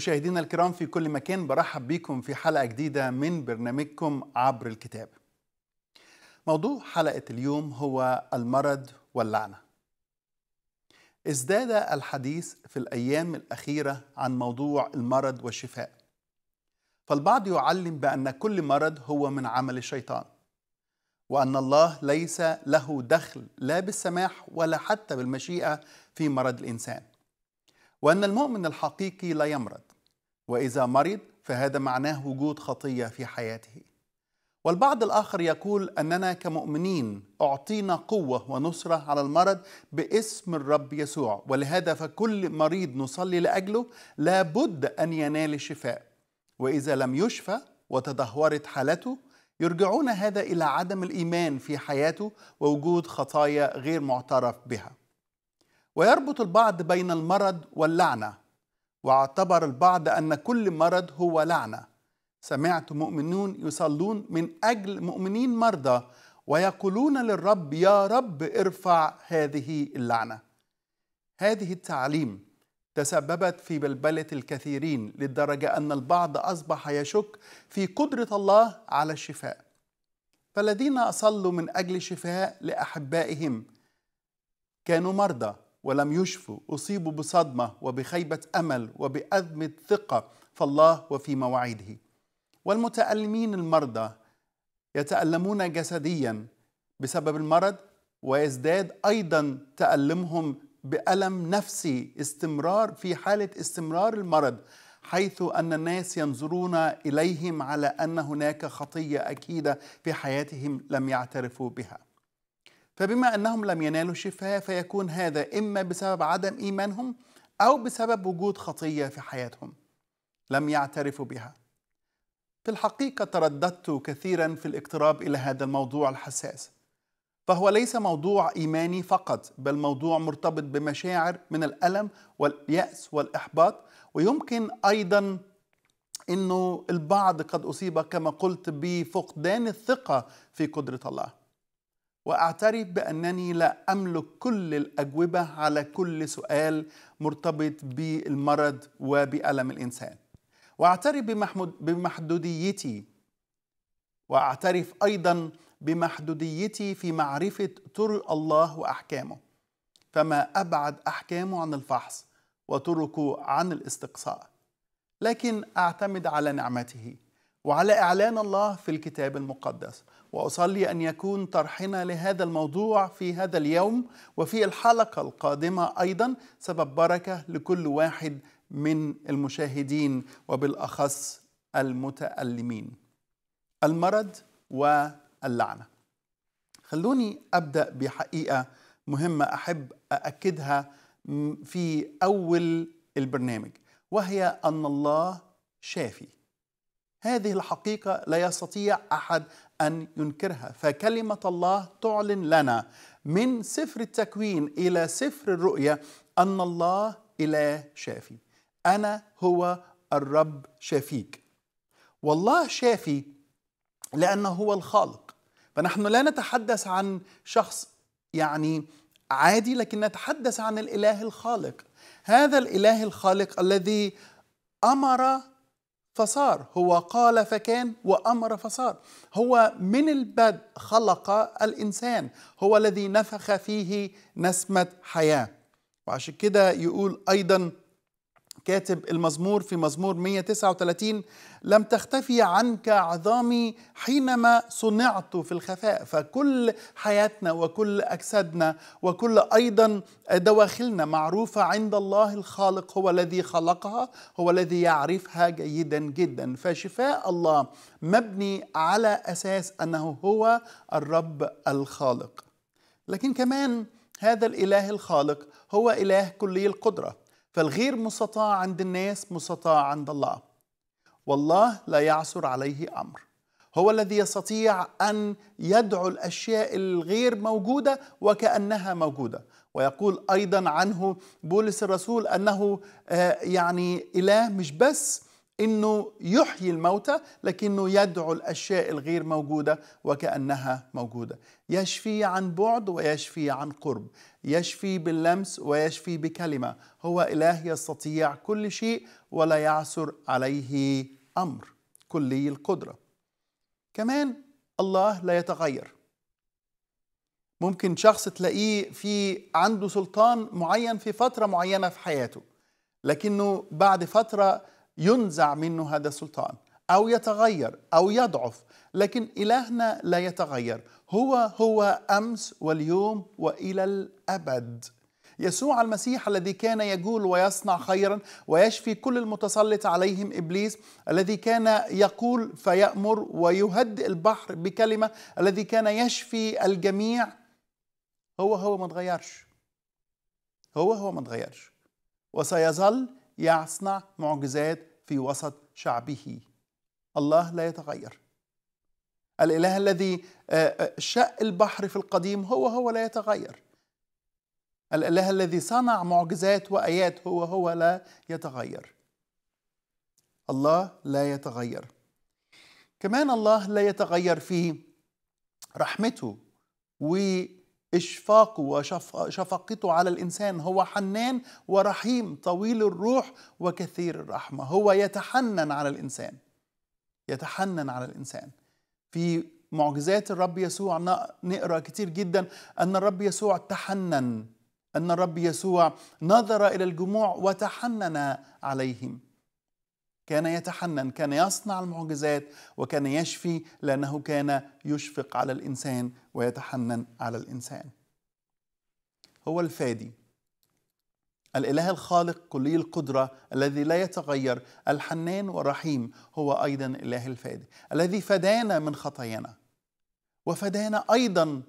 مشاهدينا الكرام في كل مكان برحب بكم في حلقة جديدة من برنامجكم عبر الكتاب موضوع حلقة اليوم هو المرض واللعنة ازداد الحديث في الأيام الأخيرة عن موضوع المرض والشفاء فالبعض يعلم بأن كل مرض هو من عمل الشيطان وأن الله ليس له دخل لا بالسماح ولا حتى بالمشيئة في مرض الإنسان وأن المؤمن الحقيقي لا يمرض واذا مرض فهذا معناه وجود خطيه في حياته والبعض الاخر يقول اننا كمؤمنين اعطينا قوه ونصره على المرض باسم الرب يسوع ولهذا فكل مريض نصلي لاجله لابد ان ينال الشفاء واذا لم يشفى وتدهورت حالته يرجعون هذا الى عدم الايمان في حياته ووجود خطايا غير معترف بها ويربط البعض بين المرض واللعنه واعتبر البعض أن كل مرض هو لعنة سمعت مؤمنون يصلون من أجل مؤمنين مرضى ويقولون للرب يا رب ارفع هذه اللعنة هذه التعليم تسببت في بلبلة الكثيرين للدرجة أن البعض أصبح يشك في قدرة الله على الشفاء فالذين صلوا من أجل شفاء لأحبائهم كانوا مرضى ولم يشفوا أصيبوا بصدمة وبخيبة أمل وبأزمة ثقة فالله وفي مواعيده والمتألمين المرضى يتألمون جسديا بسبب المرض ويزداد أيضا تألمهم بألم نفسي استمرار في حالة استمرار المرض حيث أن الناس ينظرون إليهم على أن هناك خطية أكيدة في حياتهم لم يعترفوا بها فبما أنهم لم ينالوا الشفاء فيكون هذا إما بسبب عدم إيمانهم أو بسبب وجود خطية في حياتهم لم يعترفوا بها في الحقيقة ترددت كثيرا في الاقتراب إلى هذا الموضوع الحساس فهو ليس موضوع إيماني فقط بل موضوع مرتبط بمشاعر من الألم واليأس والإحباط ويمكن أيضا أنه البعض قد أصيب كما قلت بفقدان الثقة في قدرة الله واعترف بانني لا املك كل الاجوبه على كل سؤال مرتبط بالمرض وبالم الانسان واعترف بمحدوديتي واعترف ايضا بمحدوديتي في معرفه طرق الله واحكامه فما ابعد احكامه عن الفحص وطرقه عن الاستقصاء لكن اعتمد على نعمته وعلى اعلان الله في الكتاب المقدس واصلي ان يكون طرحنا لهذا الموضوع في هذا اليوم وفي الحلقه القادمه ايضا سبب بركه لكل واحد من المشاهدين وبالاخص المتالمين. المرض واللعنه. خلوني ابدا بحقيقه مهمه احب ااكدها في اول البرنامج وهي ان الله شافي. هذه الحقيقة لا يستطيع أحد أن ينكرها فكلمة الله تعلن لنا من سفر التكوين إلى سفر الرؤية أن الله إله شافي أنا هو الرب شافيك والله شافي لأنه هو الخالق فنحن لا نتحدث عن شخص يعني عادي لكن نتحدث عن الإله الخالق هذا الإله الخالق الذي أمر فصار هو قال فكان وامر فصار هو من البدء خلق الانسان هو الذي نفخ فيه نسمه حياه وعشان كده يقول ايضا كاتب المزمور في مزمور 139 لم تختفي عنك عظامي حينما صنعت في الخفاء فكل حياتنا وكل أجسادنا وكل أيضا دواخلنا معروفة عند الله الخالق هو الذي خلقها هو الذي يعرفها جيدا جدا فشفاء الله مبني على أساس أنه هو الرب الخالق لكن كمان هذا الإله الخالق هو إله كلي القدرة فالغير مستطاع عند الناس مستطاع عند الله والله لا يعثر عليه امر هو الذي يستطيع ان يدعو الاشياء الغير موجوده وكانها موجوده ويقول ايضا عنه بولس الرسول انه آه، يعني اله مش بس انه يحيي الموتى لكنه يدعو الاشياء الغير موجوده وكانها موجوده يشفي عن بعد ويشفي عن قرب يشفي باللمس ويشفي بكلمة هو إله يستطيع كل شيء ولا يعسر عليه أمر كلي القدرة كمان الله لا يتغير ممكن شخص تلاقيه في عنده سلطان معين في فترة معينة في حياته لكنه بعد فترة ينزع منه هذا السلطان أو يتغير أو يضعف لكن إلهنا لا يتغير هو هو أمس واليوم وإلى الأبد يسوع المسيح الذي كان يجول ويصنع خيرا ويشفي كل المتسلط عليهم ابليس الذي كان يقول فيامر ويهدئ البحر بكلمه الذي كان يشفي الجميع هو هو ما تغيرش هو هو ما تغيرش وسيظل يصنع معجزات في وسط شعبه الله لا يتغير الاله الذي آه، آه، شق البحر في القديم هو هو لا يتغير الاله الذي صنع معجزات وايات هو هو لا يتغير الله لا يتغير كمان الله لا يتغير في رحمته واشفاقه وشفقته على الانسان هو حنان ورحيم طويل الروح وكثير الرحمه هو يتحنن على الانسان يتحنن على الإنسان في معجزات الرب يسوع نقرا كتير جدا أن الرب يسوع تحنن أن الرب يسوع نظر إلى الجموع وتحنن عليهم كان يتحنن كان يصنع المعجزات وكان يشفي لأنه كان يشفق على الإنسان ويتحنن على الإنسان هو الفادي الاله الخالق كلي القدره الذي لا يتغير الحنان والرحيم هو ايضا اله الفادي الذي فدانا من خطايانا وفدانا ايضا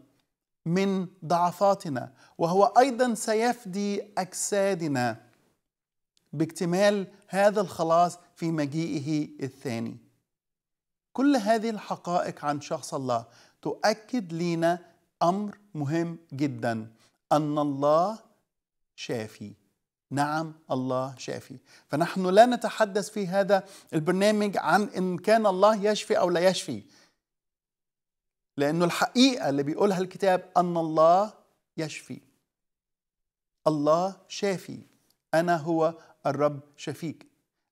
من ضعفاتنا وهو ايضا سيفدي اجسادنا باكتمال هذا الخلاص في مجيئه الثاني كل هذه الحقائق عن شخص الله تؤكد لينا امر مهم جدا ان الله شافي نعم الله شافي فنحن لا نتحدث في هذا البرنامج عن ان كان الله يشفي او لا يشفي لانه الحقيقه اللي بيقولها الكتاب ان الله يشفي الله شافي انا هو الرب شفيك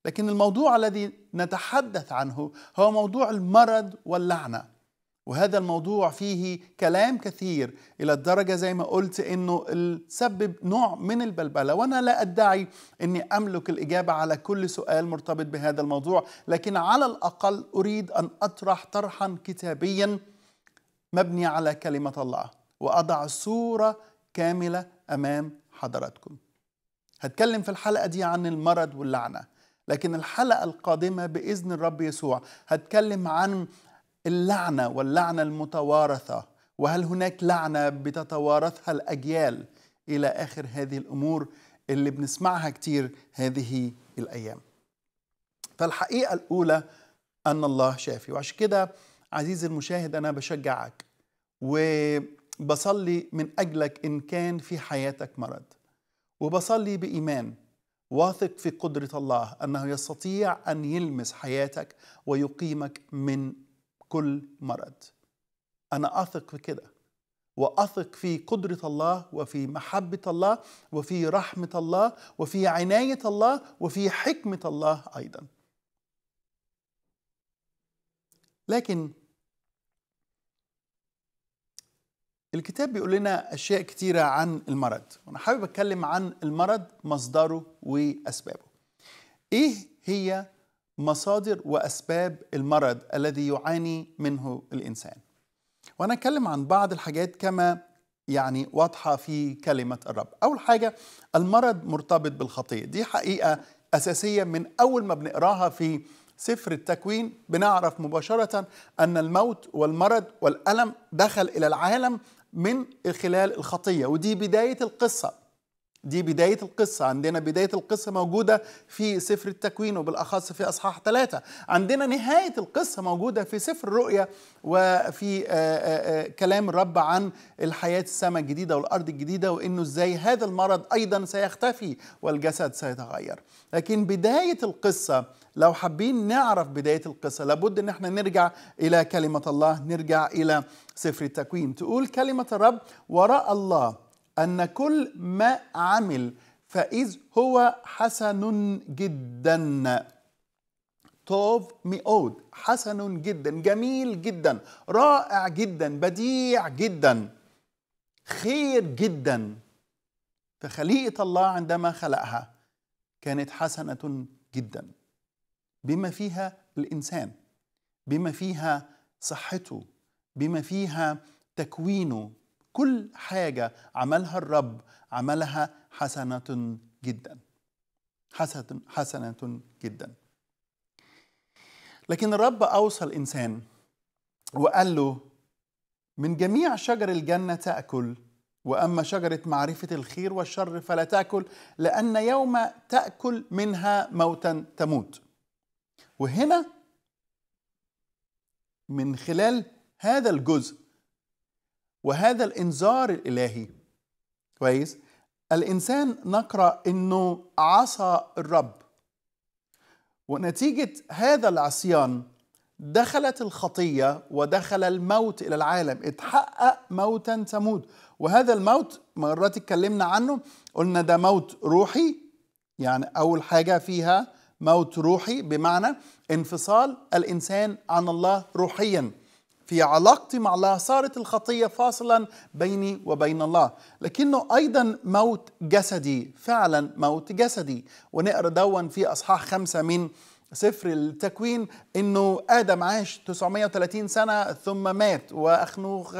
لكن الموضوع الذي نتحدث عنه هو موضوع المرض واللعنه وهذا الموضوع فيه كلام كثير الى الدرجه زي ما قلت انه سبب نوع من البلبله وانا لا ادعي اني املك الاجابه على كل سؤال مرتبط بهذا الموضوع لكن على الاقل اريد ان اطرح طرحا كتابيا مبني على كلمه الله واضع صوره كامله امام حضراتكم هتكلم في الحلقه دي عن المرض واللعنه لكن الحلقه القادمه باذن الرب يسوع هتكلم عن اللعنة واللعنة المتوارثة وهل هناك لعنة بتتوارثها الأجيال إلى آخر هذه الأمور اللي بنسمعها كتير هذه الأيام فالحقيقة الأولى أن الله شافي وعشان كده عزيزي المشاهد أنا بشجعك وبصلي من أجلك إن كان في حياتك مرض وبصلي بإيمان واثق في قدرة الله أنه يستطيع أن يلمس حياتك ويقيمك من كل مرض أنا أثق في كده واثق في قدره الله وفي محبه الله وفي رحمه الله وفي عنايه الله وفي حكمه الله ايضا لكن الكتاب بيقول لنا اشياء كتيره عن المرض وانا حابب اتكلم عن المرض مصدره واسبابه ايه هي مصادر واسباب المرض الذي يعاني منه الانسان. وانا اتكلم عن بعض الحاجات كما يعني واضحه في كلمه الرب. اول حاجه المرض مرتبط بالخطيه، دي حقيقه اساسيه من اول ما بنقراها في سفر التكوين بنعرف مباشره ان الموت والمرض والالم دخل الى العالم من خلال الخطيه ودي بدايه القصه دي بداية القصة عندنا بداية القصة موجودة في سفر التكوين وبالأخص في أصحاح ثلاثة عندنا نهاية القصة موجودة في سفر الرؤية وفي آه، آه، آه، كلام الرب عن الحياة السماء الجديدة والأرض الجديدة وإنه إزاي هذا المرض أيضا سيختفي والجسد سيتغير لكن بداية القصة لو حابين نعرف بداية القصة لابد إن احنا نرجع إلى كلمة الله نرجع إلى سفر التكوين تقول كلمة الرب وراء الله أن كل ما عمل فإذ هو حسن جدا توف مئود حسن جدا جميل جدا رائع جدا بديع جدا خير جدا فخليقة الله عندما خلقها كانت حسنة جدا بما فيها الإنسان بما فيها صحته بما فيها تكوينه كل حاجة عملها الرب عملها حسنة جدا حسنة, حسنة جدا لكن الرب أوصى الإنسان وقال له من جميع شجر الجنة تأكل وأما شجرة معرفة الخير والشر فلا تأكل لأن يوم تأكل منها موتا تموت وهنا من خلال هذا الجزء وهذا الانذار الالهي كويس الانسان نقرا انه عصى الرب ونتيجه هذا العصيان دخلت الخطيه ودخل الموت الى العالم اتحقق موتا تموت وهذا الموت مرات اتكلمنا عنه قلنا ده موت روحي يعني اول حاجه فيها موت روحي بمعنى انفصال الانسان عن الله روحيا في علاقتي مع الله صارت الخطية فاصلا بيني وبين الله لكنه أيضا موت جسدي فعلا موت جسدي ونقرأ دون في أصحاح خمسة من سفر التكوين انه ادم عاش 930 سنه ثم مات واخنوخ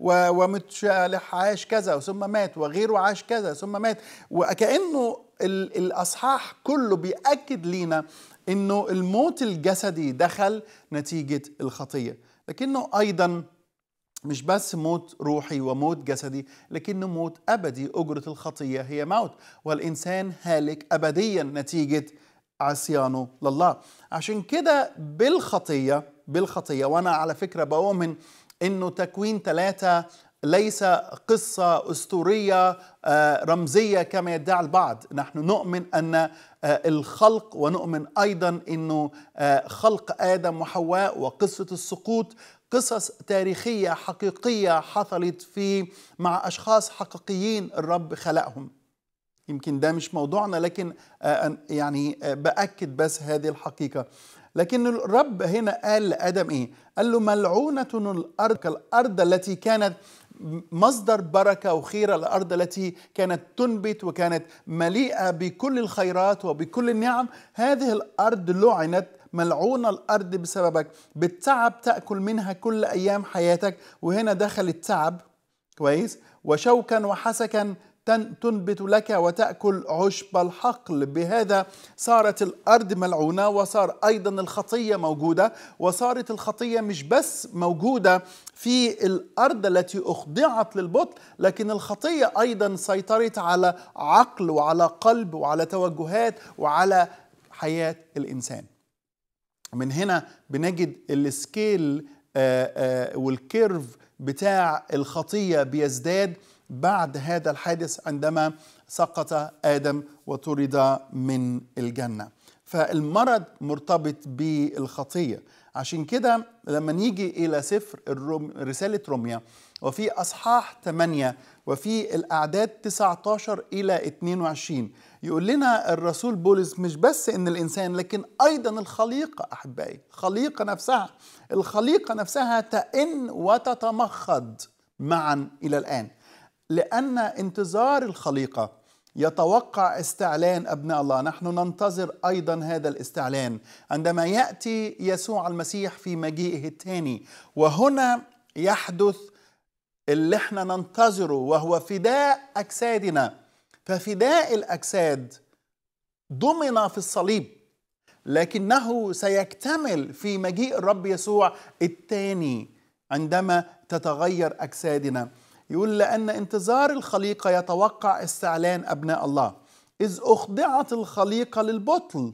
ومتشالح عاش كذا ثم مات وغيره عاش كذا ثم مات وكانه الاصحاح كله بياكد لينا انه الموت الجسدي دخل نتيجه الخطيه لكنه أيضا مش بس موت روحي وموت جسدي لكنه موت أبدي أجرة الخطية هي موت والإنسان هالك أبديا نتيجة عصيانه لله عشان كده بالخطية بالخطية وأنا على فكرة بؤمن أنه تكوين ثلاثة ليس قصة أسطورية آه، رمزية كما يدعي البعض نحن نؤمن أن آه، الخلق ونؤمن أيضا أنه آه، خلق آدم وحواء وقصة السقوط قصص تاريخية حقيقية حصلت في مع أشخاص حقيقيين الرب خلقهم يمكن ده مش موضوعنا لكن يعني بأكد بس هذه الحقيقة لكن الرب هنا قال لآدم إيه؟ قال له ملعونة الأرض كالأرض التي كانت مصدر بركة وخيرة الأرض التي كانت تنبت وكانت مليئة بكل الخيرات وبكل النعم هذه الأرض لعنت ملعونة الأرض بسببك بالتعب تأكل منها كل أيام حياتك وهنا دخل التعب كويس وشوكا وحسكا تنبت لك وتأكل عشب الحقل بهذا صارت الأرض ملعونة وصار أيضا الخطية موجودة وصارت الخطية مش بس موجودة في الأرض التي أخضعت للبطل لكن الخطية أيضا سيطرت على عقل وعلى قلب وعلى توجهات وعلى حياة الإنسان من هنا بنجد السكيل آه، آه، والكيرف بتاع الخطية بيزداد بعد هذا الحادث عندما سقط ادم وطرد من الجنه فالمرض مرتبط بالخطيه عشان كده لما نيجي الى سفر الروم رساله روميا وفي اصحاح 8 وفي الاعداد 19 الى 22 يقول لنا الرسول بولس مش بس ان الانسان لكن ايضا الخليقه احبائي الخليقه نفسها الخليقه نفسها تئن وتتمخض معا الى الان لأن انتظار الخليقة يتوقع استعلان ابناء الله نحن ننتظر ايضا هذا الاستعلان عندما ياتي يسوع المسيح في مجيئه الثاني وهنا يحدث اللي احنا ننتظره وهو فداء اجسادنا ففداء الاجساد ضمن في الصليب لكنه سيكتمل في مجيء الرب يسوع الثاني عندما تتغير اجسادنا يقول لأن انتظار الخليقة يتوقع استعلان أبناء الله إذ أخضعت الخليقة للبطل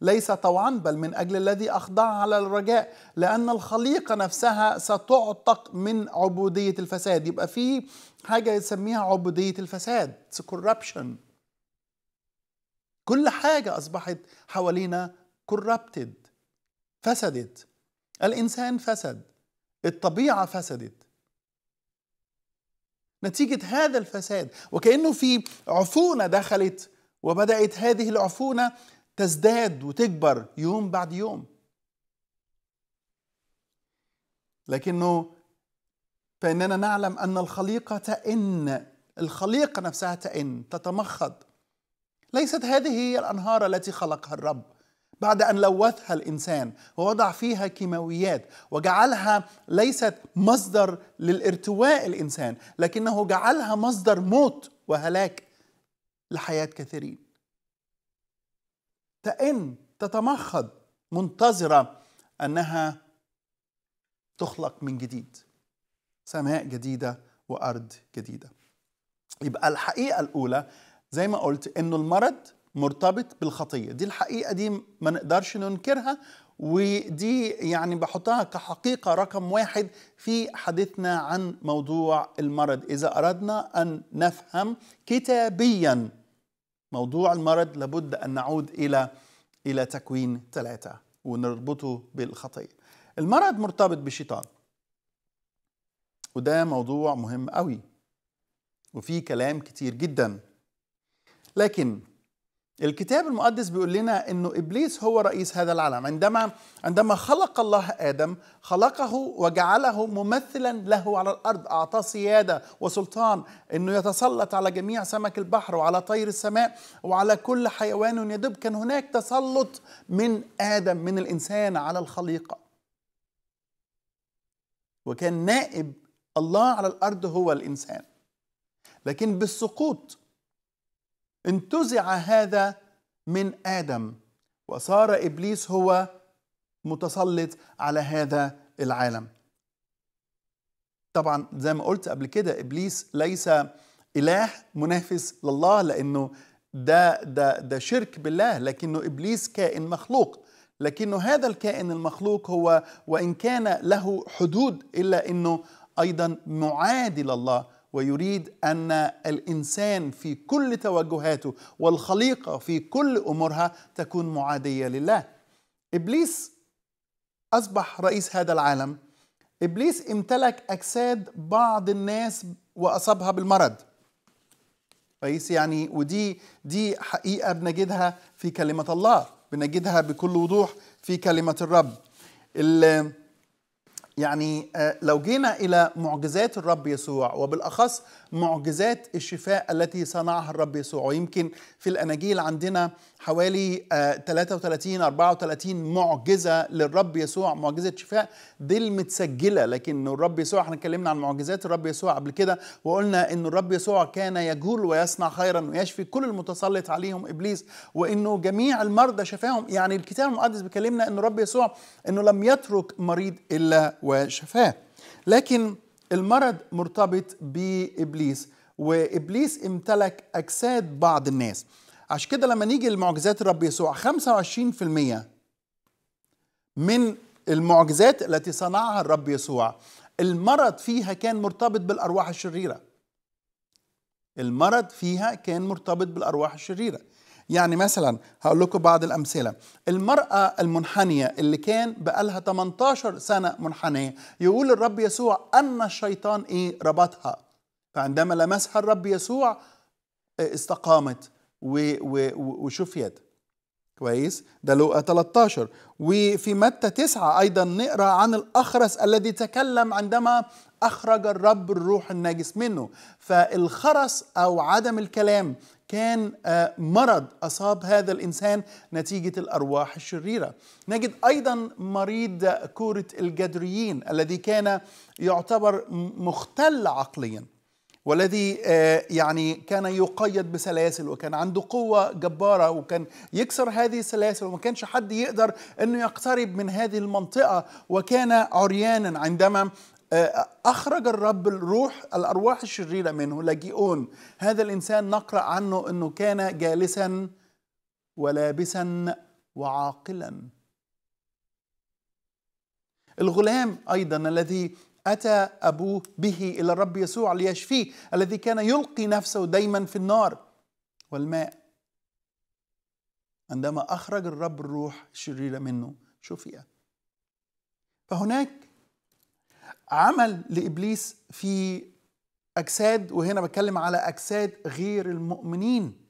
ليس طوعا بل من أجل الذي أخضعها على الرجاء لأن الخليقة نفسها ستعتق من عبودية الفساد يبقى في حاجة يسميها عبودية الفساد corruption كل حاجة أصبحت حوالينا corrupted فسدت الإنسان فسد الطبيعة فسدت نتيجة هذا الفساد وكأنه في عفونة دخلت وبدأت هذه العفونة تزداد وتكبر يوم بعد يوم لكنه فإننا نعلم أن الخليقة تئن الخليقة نفسها تئن تتمخض ليست هذه هي الأنهار التي خلقها الرب بعد أن لوثها الإنسان ووضع فيها كيماويات وجعلها ليست مصدر للارتواء الإنسان لكنه جعلها مصدر موت وهلاك لحياة كثيرين تئن تتمخض منتظرة أنها تخلق من جديد سماء جديدة وأرض جديدة يبقى الحقيقة الأولى زي ما قلت إنه المرض مرتبط بالخطية دي الحقيقة دي ما نقدرش ننكرها ودي يعني بحطها كحقيقة رقم واحد في حديثنا عن موضوع المرض إذا أردنا أن نفهم كتابيا موضوع المرض لابد أن نعود إلى إلى تكوين ثلاثة ونربطه بالخطية المرض مرتبط بالشيطان وده موضوع مهم قوي وفيه كلام كتير جدا لكن الكتاب المقدس بيقول لنا انه ابليس هو رئيس هذا العالم عندما عندما خلق الله ادم خلقه وجعله ممثلا له على الارض اعطاه سياده وسلطان انه يتسلط على جميع سمك البحر وعلى طير السماء وعلى كل حيوان يدب كان هناك تسلط من ادم من الانسان على الخليقه وكان نائب الله على الارض هو الانسان لكن بالسقوط انتزع هذا من ادم وصار ابليس هو متسلط على هذا العالم طبعا زي ما قلت قبل كده ابليس ليس اله منافس لله لانه ده ده ده شرك بالله لكنه ابليس كائن مخلوق لكنه هذا الكائن المخلوق هو وان كان له حدود الا انه ايضا معادي لله ويريد ان الانسان في كل توجهاته والخليقه في كل امورها تكون معاديه لله. ابليس اصبح رئيس هذا العالم. ابليس امتلك اجساد بعض الناس واصابها بالمرض. كويس يعني ودي دي حقيقه بنجدها في كلمه الله، بنجدها بكل وضوح في كلمه الرب. يعني آه، لو جينا الى معجزات الرب يسوع وبالاخص معجزات الشفاء التي صنعها الرب يسوع ويمكن في الاناجيل عندنا حوالي 33 آه، 34 معجزه للرب يسوع معجزه شفاء دي المتسجله لكن الرب يسوع احنا اتكلمنا عن معجزات الرب يسوع قبل كده وقلنا ان الرب يسوع كان يجول ويصنع خيرا ويشفي كل المتسلط عليهم ابليس وانه جميع المرضى شفاهم يعني الكتاب المقدس بيكلمنا ان الرب يسوع انه لم يترك مريض الا وشفاه لكن المرض مرتبط بابليس وابليس امتلك اجساد بعض الناس عشان كده لما نيجي لمعجزات الرب يسوع 25% من المعجزات التي صنعها الرب يسوع المرض فيها كان مرتبط بالارواح الشريره المرض فيها كان مرتبط بالارواح الشريره يعني مثلا هقول لكم بعض الامثله المراه المنحنيه اللي كان بقالها 18 سنه منحنيه يقول الرب يسوع ان الشيطان ايه ربطها فعندما لمسها الرب يسوع إيه، استقامت و و وشفيت كويس ده لوقا 13 وفي متى 9 ايضا نقرا عن الاخرس الذي تكلم عندما اخرج الرب الروح النجس منه فالخرس او عدم الكلام كان آه، مرض اصاب هذا الانسان نتيجه الارواح الشريره نجد ايضا مريض كوره الجدريين الذي كان يعتبر مختل عقليا والذي آه، يعني كان يقيد بسلاسل وكان عنده قوة جبارة وكان يكسر هذه السلاسل وما كانش حد يقدر أنه يقترب من هذه المنطقة وكان عريانا عندما آه، أخرج الرب الروح الأرواح الشريرة منه لاجئون هذا الإنسان نقرأ عنه أنه كان جالسا ولابسا وعاقلا الغلام أيضا الذي أتى أبوه به إلى الرب يسوع ليشفيه الذي كان يلقي نفسه دايما في النار والماء عندما أخرج الرب الروح الشريرة منه شفية فهناك عمل لإبليس في أجساد وهنا بتكلم على أجساد غير المؤمنين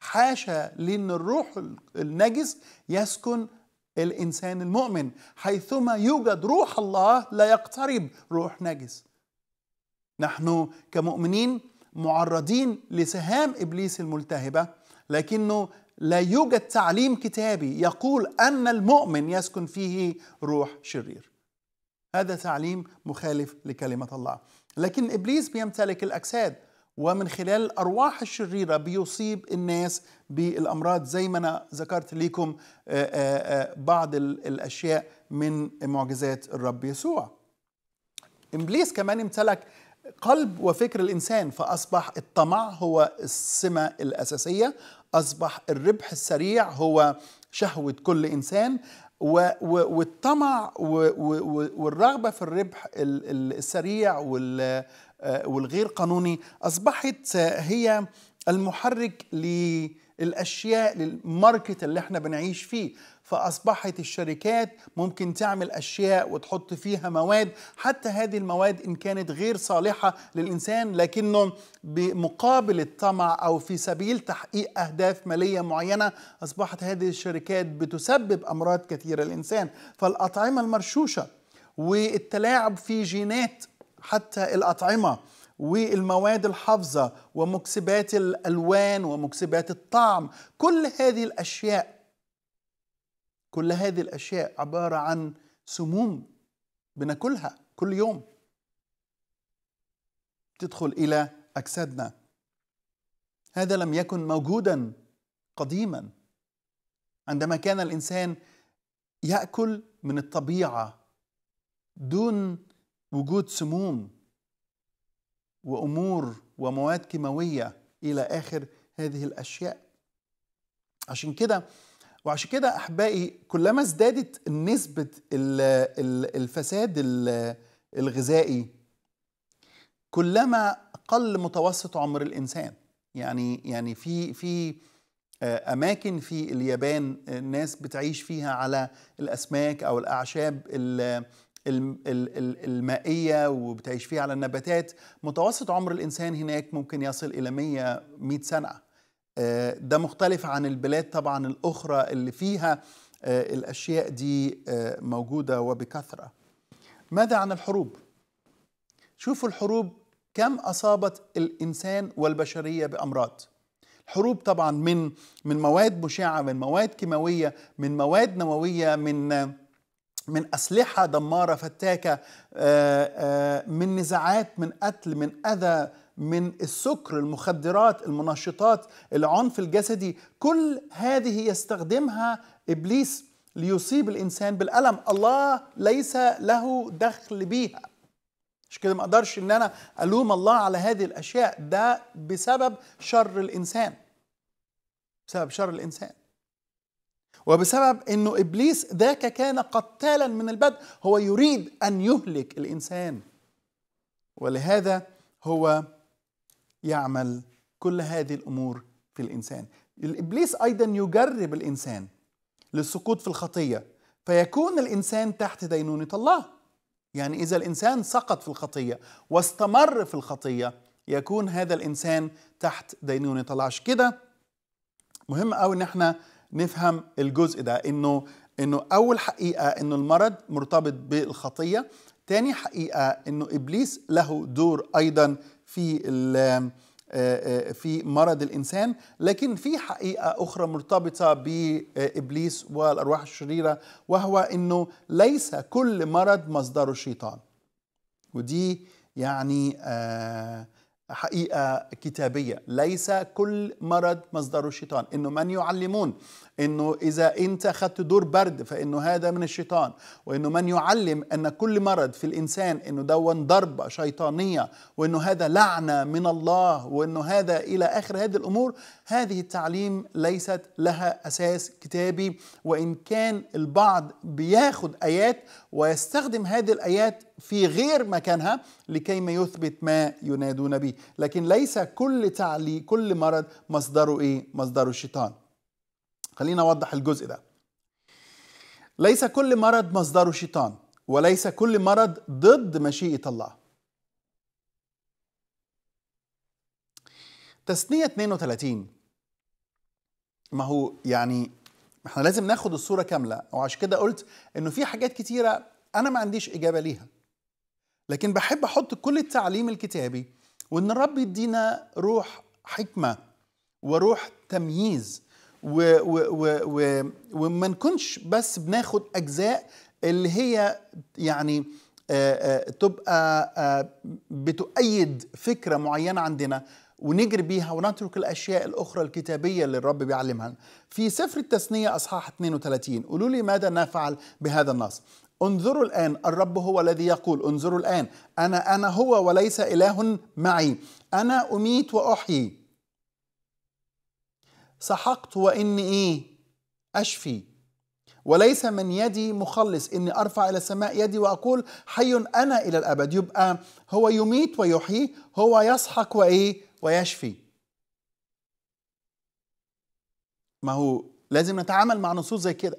حاشا لأن الروح النجس يسكن الانسان المؤمن حيثما يوجد روح الله لا يقترب روح نجس نحن كمؤمنين معرضين لسهام ابليس الملتهبه لكنه لا يوجد تعليم كتابي يقول ان المؤمن يسكن فيه روح شرير هذا تعليم مخالف لكلمه الله لكن ابليس بيمتلك الاجساد ومن خلال الارواح الشريره بيصيب الناس بالامراض زي ما انا ذكرت لكم آه، آه، آه، بعض الاشياء من معجزات الرب يسوع. ابليس كمان امتلك قلب وفكر الانسان فاصبح الطمع هو السمه الاساسيه، اصبح الربح السريع هو شهوه كل انسان والطمع والرغبه في الربح السريع آه، والغير قانوني أصبحت هي المحرك للأشياء للماركت اللي احنا بنعيش فيه فأصبحت الشركات ممكن تعمل أشياء وتحط فيها مواد حتى هذه المواد إن كانت غير صالحة للإنسان لكنه بمقابل الطمع أو في سبيل تحقيق أهداف مالية معينة أصبحت هذه الشركات بتسبب أمراض كثيرة للإنسان فالأطعمة المرشوشة والتلاعب في جينات حتى الأطعمة والمواد الحافظة ومكسبات الألوان ومكسبات الطعم كل هذه الأشياء كل هذه الأشياء عبارة عن سموم بناكلها كل يوم تدخل إلى أجسادنا هذا لم يكن موجودا قديما عندما كان الإنسان يأكل من الطبيعة دون وجود سموم وامور ومواد كيماويه الى اخر هذه الاشياء عشان كده وعشان كده احبائي كلما ازدادت نسبه الفساد الغذائي كلما قل متوسط عمر الانسان يعني يعني في في آه، اماكن في اليابان الناس آه، بتعيش فيها على الاسماك او الاعشاب المائية وبتعيش فيها على النباتات متوسط عمر الإنسان هناك ممكن يصل إلى 100 100 سنة آه، ده مختلف عن البلاد طبعا الأخرى اللي فيها آه، الأشياء دي آه، موجودة وبكثرة ماذا عن الحروب؟ شوفوا الحروب كم أصابت الإنسان والبشرية بأمراض حروب طبعا من من مواد مشعة من مواد كيماوية من مواد نووية من من أسلحة دمارة فتاكة آه، آه، من نزاعات من قتل من أذى من السكر المخدرات المنشطات العنف الجسدي كل هذه يستخدمها إبليس ليصيب الإنسان بالألم الله ليس له دخل بيها مش كده ما اقدرش ان انا الوم الله على هذه الاشياء ده بسبب شر الانسان بسبب شر الانسان وبسبب انه ابليس ذاك كان قتالا من البدء هو يريد ان يهلك الانسان ولهذا هو يعمل كل هذه الامور في الانسان الابليس ايضا يجرب الانسان للسقوط في الخطيه فيكون الانسان تحت دينونه الله يعني اذا الانسان سقط في الخطيه واستمر في الخطيه يكون هذا الانسان تحت دينونه الله عشان كده مهم قوي ان احنا نفهم الجزء ده انه انه اول حقيقه انه المرض مرتبط بالخطيه تاني حقيقه انه ابليس له دور ايضا في آه، آه، في مرض الانسان لكن في حقيقه اخرى مرتبطه بابليس والارواح الشريره وهو انه ليس كل مرض مصدره الشيطان ودي يعني آه حقيقة كتابية ليس كل مرض مصدره الشيطان إنه من يعلمون انه اذا انت اخذت دور برد فانه هذا من الشيطان وانه من يعلم ان كل مرض في الانسان انه دون ضربه شيطانيه وانه هذا لعنه من الله وانه هذا الى اخر هذه الامور هذه التعليم ليست لها اساس كتابي وان كان البعض بياخد ايات ويستخدم هذه الايات في غير مكانها لكي ما يثبت ما ينادون به لكن ليس كل تعليم كل مرض مصدره ايه مصدره الشيطان خلينا أوضح الجزء ده ليس كل مرض مصدره شيطان وليس كل مرض ضد مشيئة الله تسنية 32 ما هو يعني احنا لازم ناخد الصورة كاملة وعشان كده قلت انه في حاجات كتيرة انا ما عنديش اجابة ليها لكن بحب احط كل التعليم الكتابي وان الرب يدينا روح حكمة وروح تمييز و و و و وما نكونش بس بناخد اجزاء اللي هي يعني آآ آه، آآ آه، تبقى آآ آه، بتؤيد فكره معينه عندنا ونجري بيها ونترك الاشياء الاخرى الكتابيه اللي الرب بيعلمها في سفر التثنيه اصحاح 32 قولوا لي ماذا نفعل بهذا النص انظروا الآن الرب هو الذي يقول انظروا الآن أنا أنا هو وليس إله معي أنا أميت وأحيي سحقت واني إيه أشفي وليس من يدي مخلص إني أرفع إلى السماء يدي وأقول حي أنا إلى الأبد يبقى هو يميت ويحيي هو يسحق وإيه ويشفي ما هو لازم نتعامل مع نصوص زي كده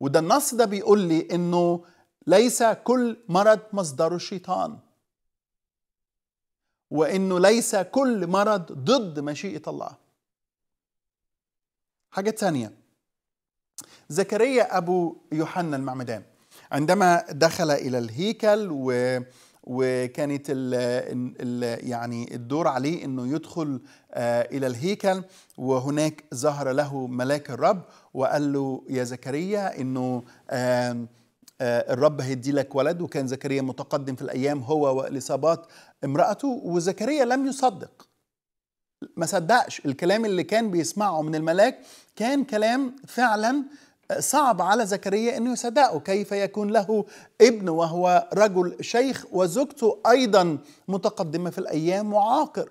وده النص ده بيقول لي إنه ليس كل مرض مصدره الشيطان وانه ليس كل مرض ضد مشيئه الله حاجه ثانيه زكريا ابو يوحنا المعمدان عندما دخل الى الهيكل و وكانت ال ال يعني الدور عليه انه يدخل آه، الى الهيكل وهناك ظهر له ملاك الرب وقال له يا زكريا انه آه، الرب هيدي لك ولد وكان زكريا متقدم في الايام هو واليصابات امرأته وزكريا لم يصدق ما صدقش الكلام اللي كان بيسمعه من الملاك كان كلام فعلا صعب على زكريا انه يصدقه كيف يكون له ابن وهو رجل شيخ وزوجته ايضا متقدمه في الايام وعاقر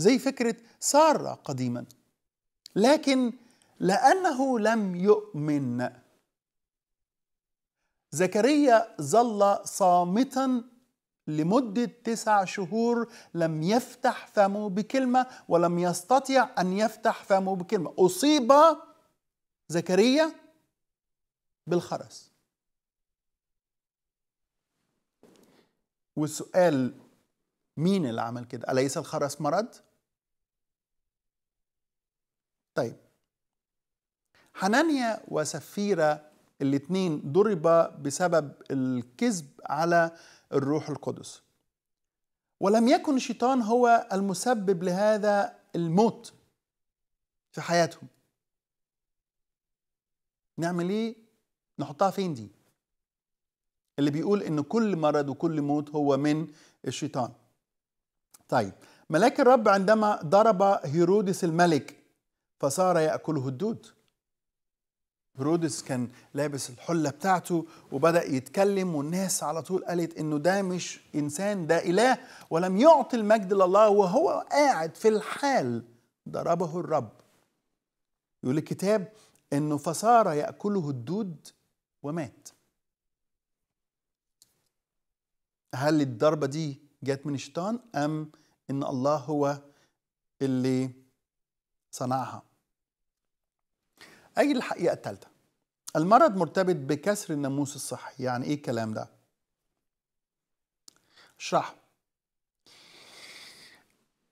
زي فكره ساره قديما لكن لانه لم يؤمن زكريا ظل صامتا لمدة تسع شهور لم يفتح فمه بكلمة ولم يستطيع أن يفتح فمه بكلمة أصيب زكريا بالخرس والسؤال مين اللي عمل كده أليس الخرس مرض؟ طيب حنانيا وسفيرة الاتنين ضربا بسبب الكذب على الروح القدس ولم يكن الشيطان هو المسبب لهذا الموت في حياتهم نعمل ايه نحطها فين دي اللي بيقول ان كل مرض وكل موت هو من الشيطان طيب ملاك الرب عندما ضرب هيرودس الملك فصار ياكله الدود هرودس كان لابس الحلة بتاعته وبدأ يتكلم والناس على طول قالت إنه ده مش إنسان ده إله ولم يعطي المجد لله وهو قاعد في الحال ضربه الرب يقول الكتاب إنه فصار يأكله الدود ومات هل الضربة دي جت من الشيطان أم إن الله هو اللي صنعها أجي للحقيقة الثالثة المرض مرتبط بكسر الناموس الصحي يعني إيه الكلام ده؟ اشرح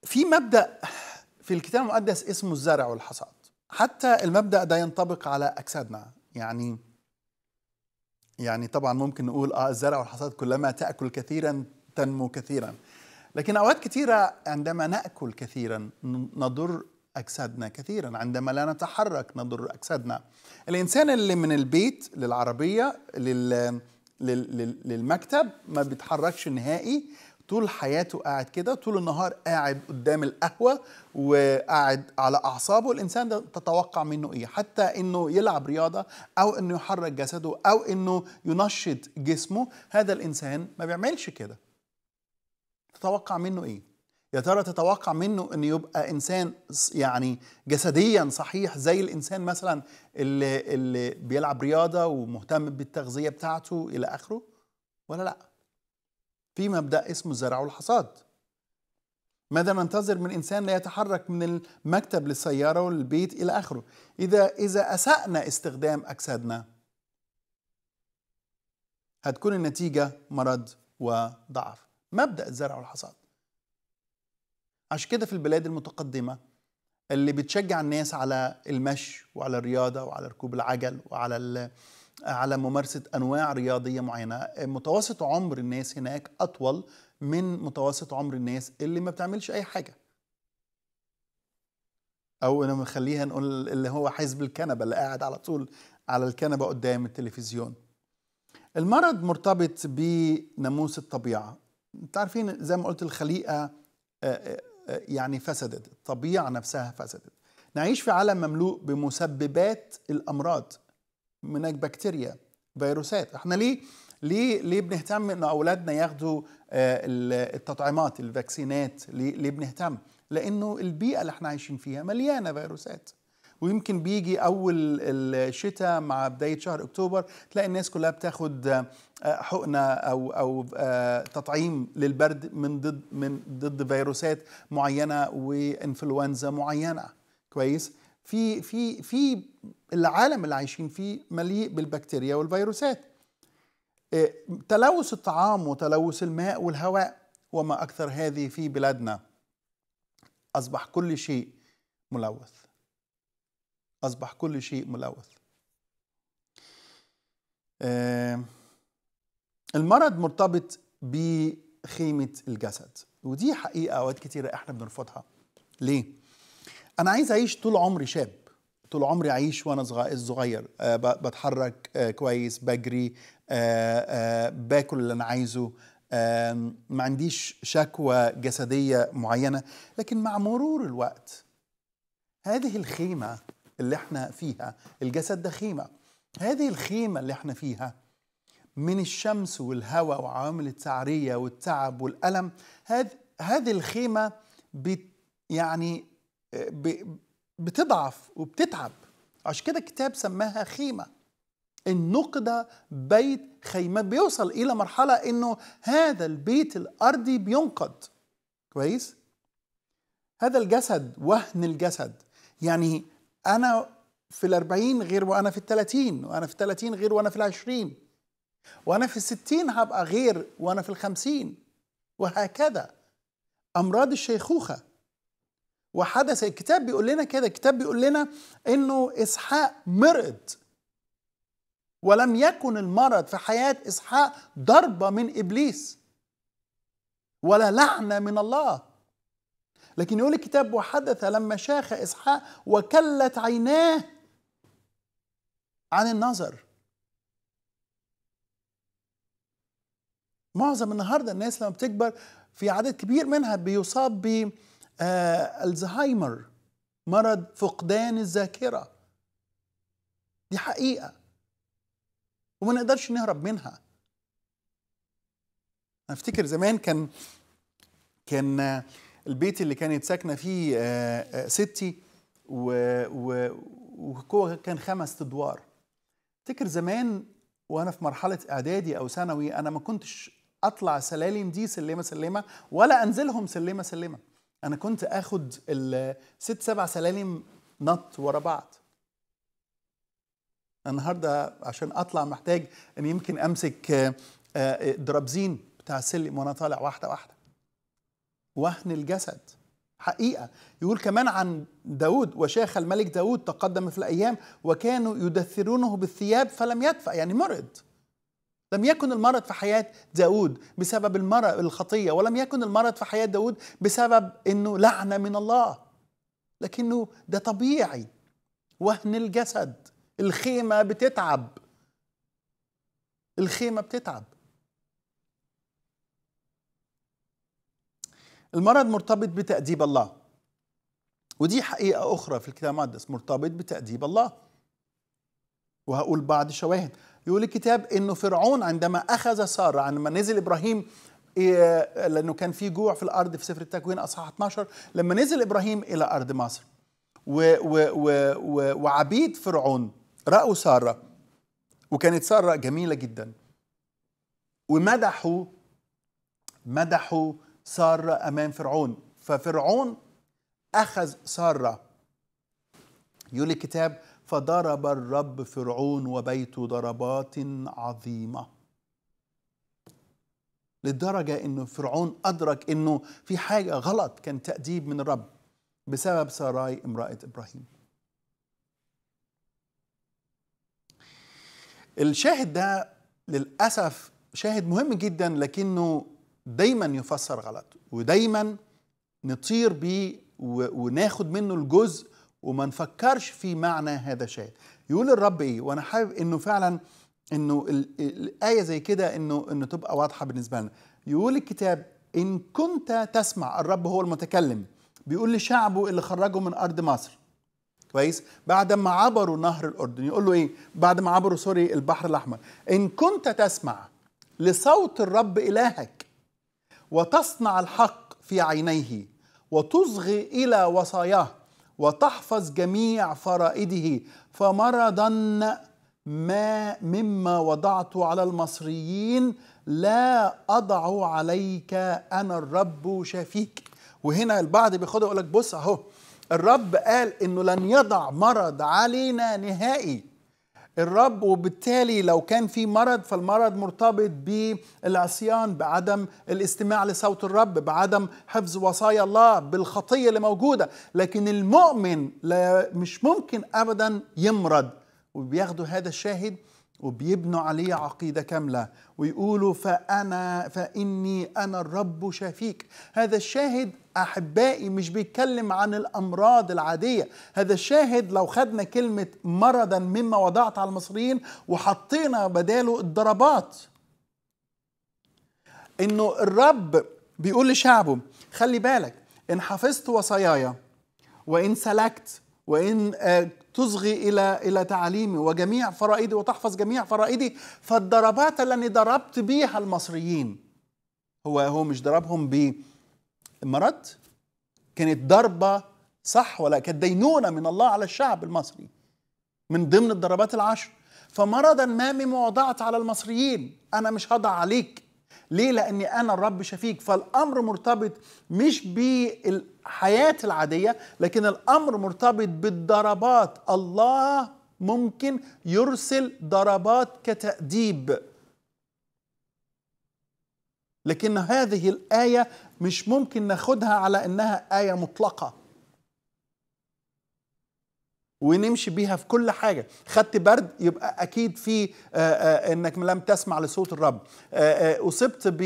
في مبدأ في الكتاب المقدس اسمه الزرع والحصاد حتى المبدأ ده ينطبق على أجسادنا يعني يعني طبعا ممكن نقول اه الزرع والحصاد كلما تأكل كثيرا تنمو كثيرا لكن أوقات كثيرة عندما نأكل كثيرا نضر أجسادنا كثيرا عندما لا نتحرك نضر أجسادنا الإنسان اللي من البيت للعربية لل... لل... للمكتب ما بيتحركش نهائي طول حياته قاعد كده طول النهار قاعد قدام القهوة وقاعد على أعصابه الإنسان ده تتوقع منه إيه حتى إنه يلعب رياضة أو إنه يحرك جسده أو إنه ينشط جسمه هذا الإنسان ما بيعملش كده تتوقع منه إيه يا ترى تتوقع منه انه يبقى انسان يعني جسديا صحيح زي الانسان مثلا اللي, اللي بيلعب رياضه ومهتم بالتغذيه بتاعته الى اخره ولا لا في مبدا اسمه الزرع والحصاد ماذا ننتظر من انسان لا يتحرك من المكتب للسياره والبيت الى اخره اذا اذا اسانا استخدام اجسادنا هتكون النتيجه مرض وضعف مبدا الزرع والحصاد عشان كده في البلاد المتقدمه اللي بتشجع الناس على المشي وعلى الرياضه وعلى ركوب العجل وعلى على ممارسه انواع رياضيه معينه متوسط عمر الناس هناك اطول من متوسط عمر الناس اللي ما بتعملش اي حاجه او انا مخليها نقول اللي هو حزب الكنبه اللي قاعد على طول على الكنبه قدام التلفزيون المرض مرتبط بناموس الطبيعه انت عارفين زي ما قلت الخليقه آه، آه، يعني فسدت الطبيعة نفسها فسدت نعيش في عالم مملوء بمسببات الأمراض من بكتيريا فيروسات احنا ليه ليه ليه بنهتم ان اولادنا ياخدوا آه، التطعيمات الفاكسينات ليه, ليه بنهتم لانه البيئه اللي احنا عايشين فيها مليانه فيروسات ويمكن بيجي اول الشتاء مع بدايه شهر اكتوبر تلاقي الناس كلها بتاخد آه، حقنه او او آه، تطعيم للبرد من ضد من ضد فيروسات معينه وانفلونزا معينه كويس في في في العالم اللي عايشين فيه مليء بالبكتيريا والفيروسات آه، تلوث الطعام وتلوث الماء والهواء وما اكثر هذه في بلادنا اصبح كل شيء ملوث أصبح كل شيء ملوث المرض مرتبط بخيمة الجسد ودي حقيقة أوقات كتيرة إحنا بنرفضها ليه؟ أنا عايز أعيش طول عمري شاب طول عمري أعيش وأنا صغير أه بتحرك أه كويس بجري أه, آه، باكل اللي أنا عايزه ما عنديش شكوى جسدية معينة لكن مع مرور الوقت هذه الخيمة اللي احنا فيها الجسد ده خيمه هذه الخيمه اللي احنا فيها من الشمس والهواء وعوامل التعريه والتعب والالم هذه الخيمه بت يعني بتضعف وبتتعب عشان كده الكتاب سماها خيمه النقده بيت خيمه بيوصل الى مرحله انه هذا البيت الارضي بينقض كويس هذا الجسد وهن الجسد يعني انا في الأربعين غير وانا في الثلاثين وانا في الثلاثين غير وانا في العشرين وانا في الستين هبقى غير وانا في الخمسين وهكذا امراض الشيخوخه وحدث الكتاب بيقول لنا كده الكتاب بيقول لنا انه اسحاق مرض ولم يكن المرض في حياه اسحاق ضربه من ابليس ولا لعنه من الله لكن يقول الكتاب وحدث لما شاخ إسحاق وكلت عيناه عن النظر معظم النهارده الناس لما بتكبر في عدد كبير منها بيصاب ب آه، الزهايمر مرض فقدان الذاكره دي حقيقه وما نقدرش نهرب منها انا افتكر زمان كان كان البيت اللي كانت ساكنه فيه آه، آه، ستي وهو كان خمس ادوار افتكر زمان وانا في مرحله اعدادي او ثانوي انا ما كنتش اطلع سلالم دي سلمه سلمه ولا انزلهم سلمه سلمه انا كنت اخد الست سبع سلالم نط ورا بعض النهارده عشان اطلع محتاج ان يمكن امسك آه، درابزين بتاع السلم وانا طالع واحده واحده وهن الجسد حقيقة يقول كمان عن داود وشاخ الملك داود تقدم في الأيام وكانوا يدثرونه بالثياب فلم يدفع يعني مرض لم يكن المرض في حياة داود بسبب المرض الخطية ولم يكن المرض في حياة داود بسبب أنه لعنة من الله لكنه ده طبيعي وهن الجسد الخيمة بتتعب الخيمة بتتعب المرض مرتبط بتأديب الله ودي حقيقة أخرى في الكتاب المقدس مرتبط بتأديب الله وهقول بعض شواهد يقول الكتاب انه فرعون عندما اخذ ساره عندما نزل ابراهيم إيه لانه كان في جوع في الارض في سفر التكوين اصحاح 12 لما نزل ابراهيم الى ارض مصر و و و و وعبيد فرعون راوا ساره وكانت ساره جميله جدا ومدحوا مدحوا سارة أمام فرعون ففرعون أخذ سارة يقول الكتاب فضرب الرب فرعون وبيته ضربات عظيمة لدرجه أنه فرعون أدرك أنه في حاجة غلط كان تأديب من الرب بسبب ساراي امرأة إبراهيم الشاهد ده للأسف شاهد مهم جدا لكنه دايما يفسر غلط ودايما نطير بيه وناخد منه الجزء وما نفكرش في معنى هذا الشيء يقول الرب ايه وانا حابب انه فعلا انه الايه زي كده انه انه تبقى واضحه بالنسبه لنا يقول الكتاب ان كنت تسمع الرب هو المتكلم بيقول لشعبه اللي خرجوا من ارض مصر كويس بعد ما عبروا نهر الاردن يقول له ايه بعد ما عبروا سوري البحر الاحمر ان كنت تسمع لصوت الرب الهك وتصنع الحق في عينيه وتصغي الى وصاياه وتحفظ جميع فرائده فمرضا ما مما وضعت على المصريين لا أضع عليك أنا الرب شفيك وهنا البعض بياخدها يقول لك بص أهو الرب قال إنه لن يضع مرض علينا نهائي الرب وبالتالي لو كان في مرض فالمرض مرتبط بالعصيان بعدم الاستماع لصوت الرب بعدم حفظ وصايا الله بالخطيه اللي موجوده لكن المؤمن لا مش ممكن ابدا يمرض وبياخدوا هذا الشاهد وبيبنوا عليه عقيده كامله ويقولوا فانا فاني انا الرب شافيك هذا الشاهد أحبائي مش بيتكلم عن الأمراض العادية هذا الشاهد لو خدنا كلمة مرضا مما وضعت على المصريين وحطينا بداله الضربات إنه الرب بيقول لشعبه خلي بالك إن حفظت وصاياي وإن سلكت وإن آه، تصغي إلى إلى تعاليمي وجميع فرائدي وتحفظ جميع فرائدي فالضربات التي ضربت بيها المصريين هو هو مش ضربهم بيه الامارات كانت ضربه صح ولا كانت دينونه من الله على الشعب المصري من ضمن الضربات العشر فمرضا ما مما وضعت على المصريين انا مش هضع عليك ليه لاني انا الرب شفيك فالامر مرتبط مش بالحياه العاديه لكن الامر مرتبط بالضربات الله ممكن يرسل ضربات كتاديب لكن هذه الآية مش ممكن ناخدها على إنها آية مطلقة ونمشي بيها في كل حاجة خدت برد يبقى أكيد في آه، آه، إنك لم تسمع لصوت الرب آه، أصبت ب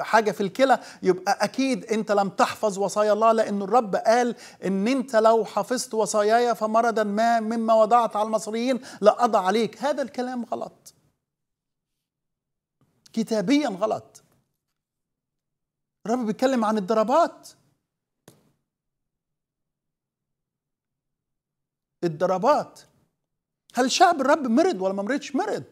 حاجة في الكلى يبقى أكيد أنت لم تحفظ وصايا الله لأن الرب قال أن أنت لو حفظت وصاياي فمرضا ما مما وضعت على المصريين لأضع عليك هذا الكلام غلط كتابيا غلط الرب بيتكلم عن الضربات الضربات هل شعب الرب مرض ولا ما مرضش مرض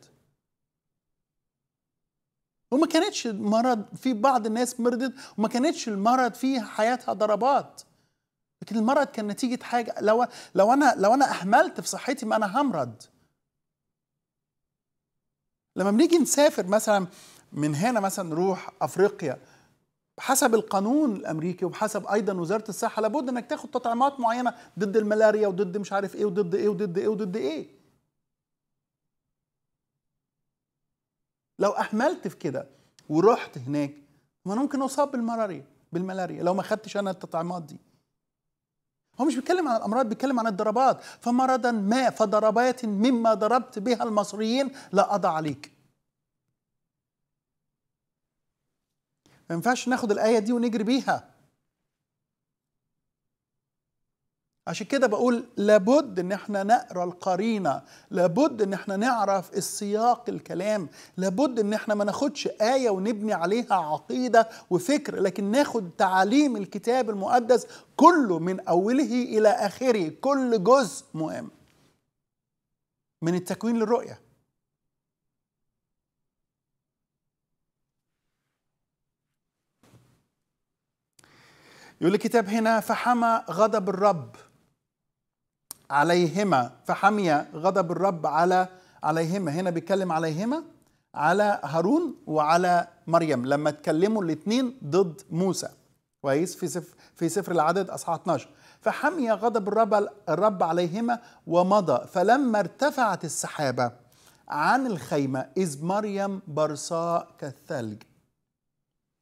وما كانتش المرض في بعض الناس مرضت وما كانتش المرض فيها حياتها ضربات لكن المرض كان نتيجة حاجة لو لو أنا لو أنا أهملت في صحتي ما أنا همرض لما بنيجي نسافر مثلا من هنا مثلا نروح افريقيا حسب القانون الامريكي وبحسب ايضا وزاره الصحه لابد انك تاخد تطعيمات معينه ضد الملاريا وضد مش عارف ايه وضد ايه وضد ايه وضد ايه لو اهملت في كده ورحت هناك ما ممكن اصاب بالملاريا بالملاريا لو ما خدتش انا التطعيمات دي هو مش بيتكلم عن الامراض بيتكلم عن الضربات فمرضا ما فضربات مما ضربت بها المصريين لا اضع عليك ما ينفعش ناخد الايه دي ونجري بيها عشان كده بقول لابد ان احنا نقرا القرينه لابد ان احنا نعرف السياق الكلام لابد ان احنا ما ناخدش ايه ونبني عليها عقيده وفكر لكن ناخد تعاليم الكتاب المقدس كله من اوله الى اخره كل جزء مهم من التكوين للرؤيه يقول الكتاب هنا فحمى غضب الرب عليهما فحمي غضب الرب على عليهما هنا بيتكلم عليهما على هارون وعلى مريم لما اتكلموا الاثنين ضد موسى كويس في سفر في سفر العدد اصحاح 12 فحمي غضب الرب الرب عليهما ومضى فلما ارتفعت السحابه عن الخيمه اذ مريم برصاء كالثلج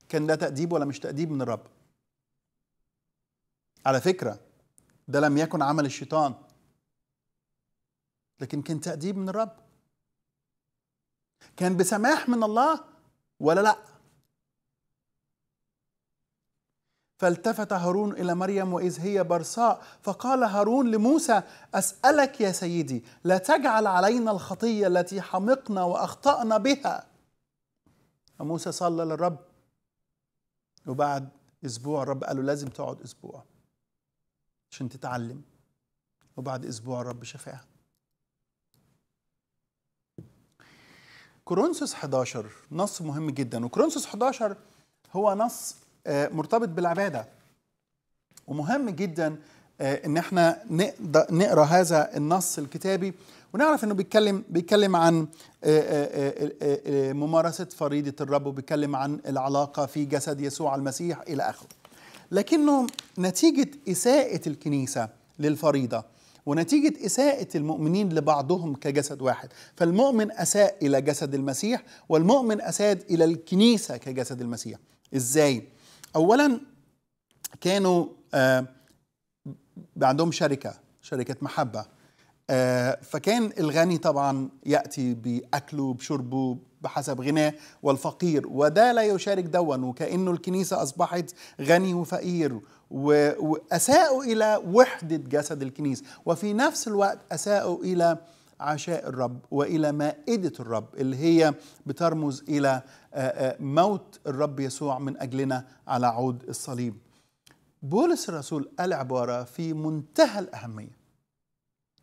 كان ده تأديب ولا مش تأديب من الرب على فكره ده لم يكن عمل الشيطان لكن كان تأديب من الرب كان بسماح من الله ولا لا فالتفت هارون إلى مريم وإذ هي برصاء فقال هارون لموسى أسألك يا سيدي لا تجعل علينا الخطية التي حمقنا وأخطأنا بها فموسى صلى للرب وبعد أسبوع الرب قال له لازم تقعد أسبوع عشان تتعلم وبعد أسبوع الرب شفاها كورنثوس 11 نص مهم جدا وكورنثوس 11 هو نص آه، مرتبط بالعباده ومهم جدا آه، ان احنا نقرا هذا النص الكتابي ونعرف انه بيتكلم بيتكلم عن آه، ممارسه فريضه الرب وبيتكلم عن العلاقه في جسد يسوع المسيح الى اخره لكنه نتيجه اساءه الكنيسه للفريضه ونتيجة إساءة المؤمنين لبعضهم كجسد واحد فالمؤمن أساء إلى جسد المسيح والمؤمن أساء إلى الكنيسة كجسد المسيح إزاي؟ أولا كانوا آه عندهم شركة شركة محبة آه فكان الغني طبعا يأتي بأكله بشربه بحسب غناه والفقير وده لا يشارك دون وكأنه الكنيسة أصبحت غني وفقير وأساءوا إلى وحدة جسد الكنيسة وفي نفس الوقت أساءوا إلى عشاء الرب والى مائده الرب اللي هي بترمز الى موت الرب يسوع من اجلنا على عود الصليب. بولس الرسول قال عباره في منتهى الاهميه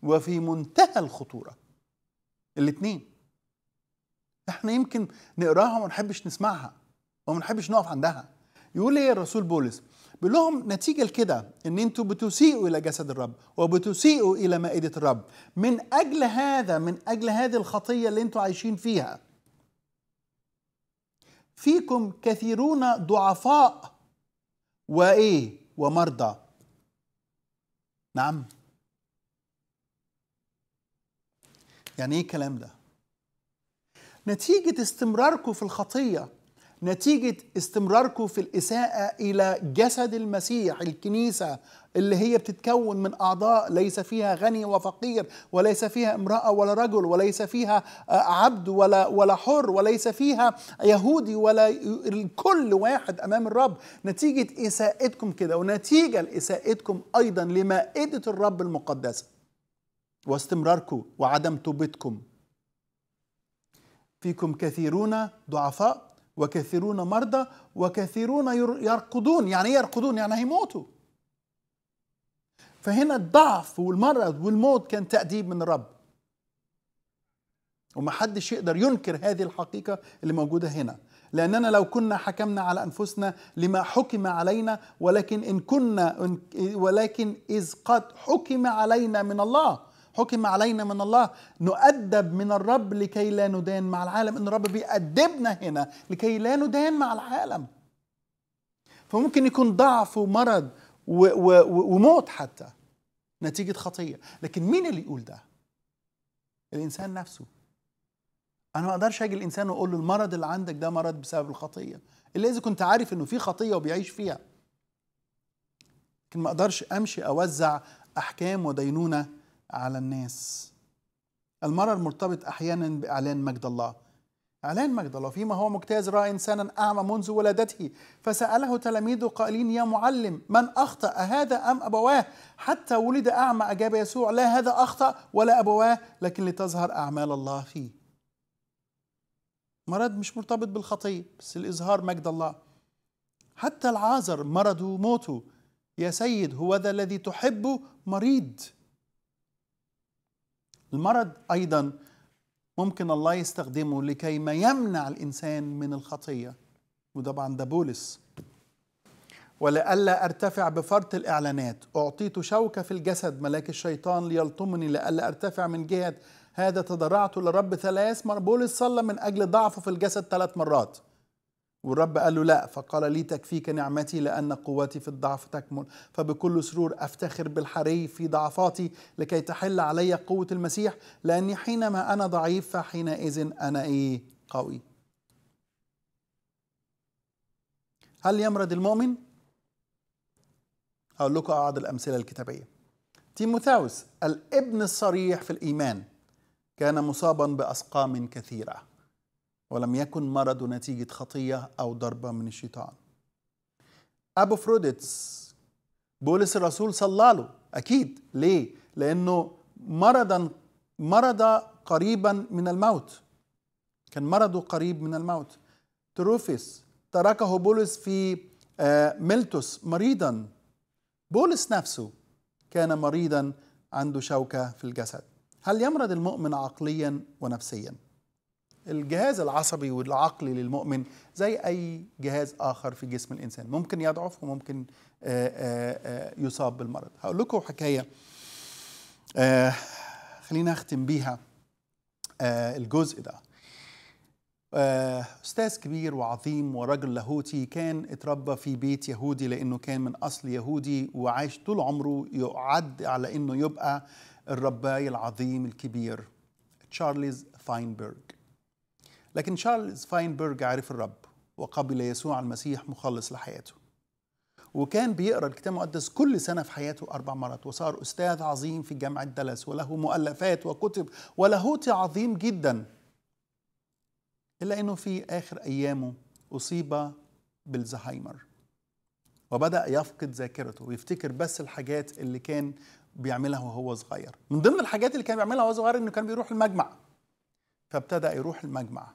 وفي منتهى الخطوره. الاثنين. احنا يمكن نقراها وما نحبش نسمعها وما نحبش نقف عندها. يقول ايه الرسول بولس؟ بيقول لهم نتيجه لكده ان انتوا بتسيئوا الى جسد الرب وبتسيئوا الى مائده الرب من اجل هذا من اجل هذه الخطيه اللي انتوا عايشين فيها فيكم كثيرون ضعفاء وايه ومرضى نعم يعني ايه الكلام ده نتيجه استمراركم في الخطيه نتيجة استمراركم في الإساءة إلى جسد المسيح الكنيسة اللي هي بتتكون من أعضاء ليس فيها غني وفقير وليس فيها امرأة ولا رجل وليس فيها آه، عبد ولا ولا حر وليس فيها يهودي ولا الكل واحد أمام الرب نتيجة إساءتكم كده ونتيجة لإساءتكم أيضا لمائدة الرب المقدسة واستمراركم وعدم توبتكم فيكم كثيرون ضعفاء وكثيرون مرضى وكثيرون يرقدون يعني إيه يرقدون يعني هيموتوا فهنا الضعف والمرض والموت كان تأديب من الرب ومحدش يقدر ينكر هذه الحقيقة اللي موجودة هنا لأننا لو كنا حكمنا على أنفسنا لما حكم علينا ولكن إن كنا ولكن إذ قد حكم علينا من الله حكم علينا من الله نؤدب من الرب لكي لا ندان مع العالم ان الرب بيأدبنا هنا لكي لا ندان مع العالم فممكن يكون ضعف ومرض و و وموت حتى نتيجة خطية لكن مين اللي يقول ده الإنسان نفسه أنا ما أقدرش أجي الإنسان وأقول له المرض اللي عندك ده مرض بسبب الخطية إلا إذا كنت عارف إنه في خطية وبيعيش فيها لكن ما أقدرش أمشي أوزع أحكام ودينونة على الناس المرأة المرتبط أحيانا بإعلان مجد الله إعلان مجد الله فيما هو مجتاز رأى إنسانا أعمى منذ ولادته فسأله تلاميذه قائلين يا معلم من أخطأ أهذا أم أبواه حتى ولد أعمى أجاب يسوع لا هذا أخطأ ولا أبواه لكن لتظهر أعمال الله فيه مرض مش مرتبط بالخطية بس الإظهار مجد الله حتى العازر مرضه موته يا سيد هو ذا الذي تحبه مريض المرض ايضا ممكن الله يستخدمه لكي ما يمنع الانسان من الخطيه وطبعا ده بولس ولئلا ارتفع بفرط الاعلانات اعطيت شوكه في الجسد ملاك الشيطان ليلطمني لئلا ارتفع من جهه هذا تضرعت للرب ثلاث مرات بولس صلى من اجل ضعفه في الجسد ثلاث مرات والرب قال له لا فقال لي تكفيك نعمتي لأن قوتي في الضعف تكمل فبكل سرور أفتخر بالحري في ضعفاتي لكي تحل علي قوة المسيح لأني حينما أنا ضعيف فحينئذ أنا إيه قوي هل يمرض المؤمن؟ أقول لكم أعض الأمثلة الكتابية تيموثاوس الابن الصريح في الإيمان كان مصابا بأسقام كثيرة ولم يكن مرض نتيجة خطية أو ضربة من الشيطان أبوفروديتس بولس الرسول صلى له أكيد ليه؟ لأنه مرضا مرض قريبا من الموت كان مرضه قريب من الموت تروفيس تركه بولس في آه، ملتوس مريضا بولس نفسه كان مريضا عنده شوكة في الجسد هل يمرض المؤمن عقليا ونفسيا؟ الجهاز العصبي والعقلي للمؤمن زي أي جهاز آخر في جسم الإنسان ممكن يضعف وممكن آه، آه، آه، يصاب بالمرض هقول لكم حكاية خلينا أختم بيها الجزء ده أستاذ كبير وعظيم ورجل لاهوتي كان اتربى في بيت يهودي لأنه كان من أصل يهودي وعاش طول عمره يعد على أنه يبقى الرباي العظيم الكبير تشارلز فاينبرج لكن تشارلز فاينبرج عرف الرب وقبل يسوع المسيح مخلص لحياته وكان بيقرا الكتاب المقدس كل سنه في حياته اربع مرات وصار استاذ عظيم في جامعه دالاس وله مؤلفات وكتب ولاهوتي عظيم جدا الا انه في اخر ايامه اصيب بالزهايمر وبدا يفقد ذاكرته ويفتكر بس الحاجات اللي كان بيعملها وهو صغير من ضمن الحاجات اللي كان بيعملها وهو صغير انه كان بيروح المجمع فابتدا يروح المجمع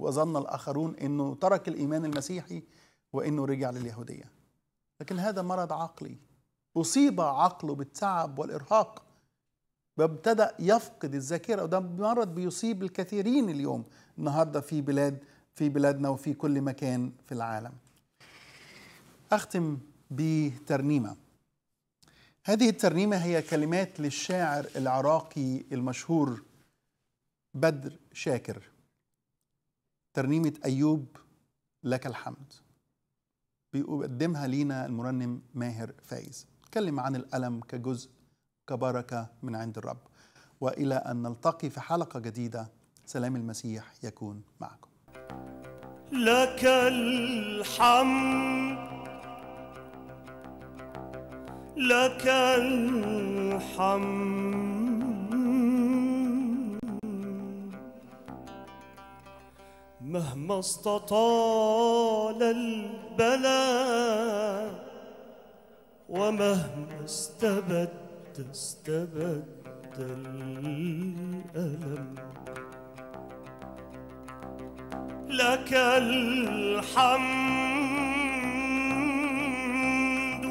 وظن الآخرون أنه ترك الإيمان المسيحي وأنه رجع لليهودية لكن هذا مرض عقلي أصيب عقله بالتعب والإرهاق وابتدأ يفقد الذاكرة وده مرض بيصيب الكثيرين اليوم النهاردة في بلاد في بلادنا وفي كل مكان في العالم أختم بترنيمة هذه الترنيمة هي كلمات للشاعر العراقي المشهور بدر شاكر ترنيمة أيوب لك الحمد بيقدمها لينا المرنم ماهر فايز تكلم عن الألم كجزء كبركة من عند الرب وإلى أن نلتقي في حلقة جديدة سلام المسيح يكون معكم لك الحمد لك الحمد مهما استطال البلاء ومهما استبد استبد الألم لك الحمد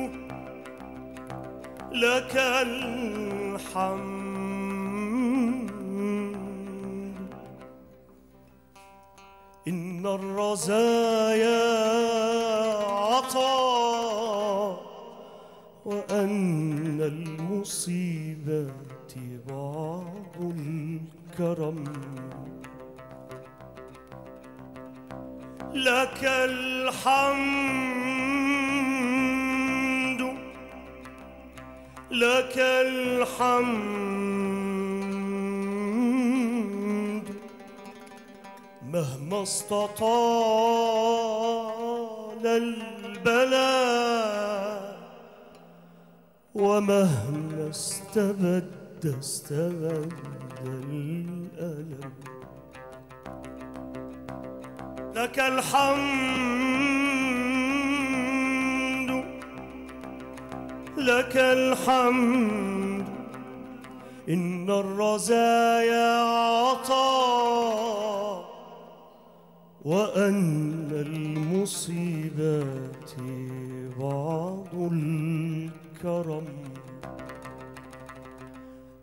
لك الحمد الرزايا عطا وأن المصيبات بعض الكرم لك الحمد لك الحمد ما استطال البلاء ومهما استبد استبد الألم لك الحمد لك الحمد إن الرزايا عطاك وأن المصيبات بعض الكرم